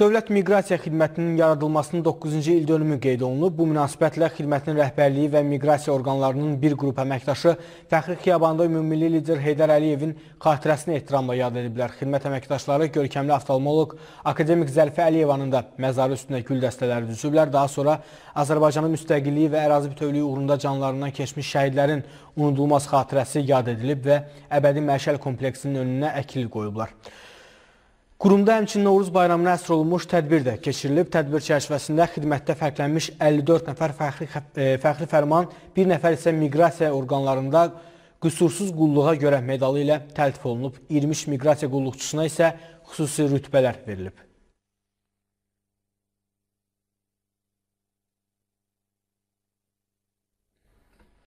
Dövlət Miqrasiya Xidmətinin yaradılmasının 9-cu il dönümü qeyd olunub. Bu münasibətlə xidmətin rəhbərliyi və miqrasiya orqanlarının bir qrup əməkdaşı Fəxri Xiyabanda ümummilli lider Heydər Əliyevin xatirəsini ehtiramla yad ediblər. Xidmət əməkdaşları görkəmli oftalmoloq akademik Zəlfə Əliyevanın da məzarı üstünə gül dəstələri düzüblər. Daha sonra Azərbaycanın müstəqilliyi və ərazi bütövlüyü uğrunda canlarından keçmiş şəhidlərin unudulmaz xatirəsi yad edilib və əbədi məşəl kompleksinin önünə əkil qoyublar. Qurumda həmçinin Novruz bayramına əsr olunmuş tədbir də keçirilib. Tədbir çərçivəsində xidmətdə fərqlənmiş 54 nəfər fəxri, e, fəxri fərman, bir nəfər isə miqrasiya orqanlarında qüsursuz qulluğa görə medalı ilə təltif olunub. 23 miqrasiya qulluqçusuna isə xüsusi rütbələr verilib.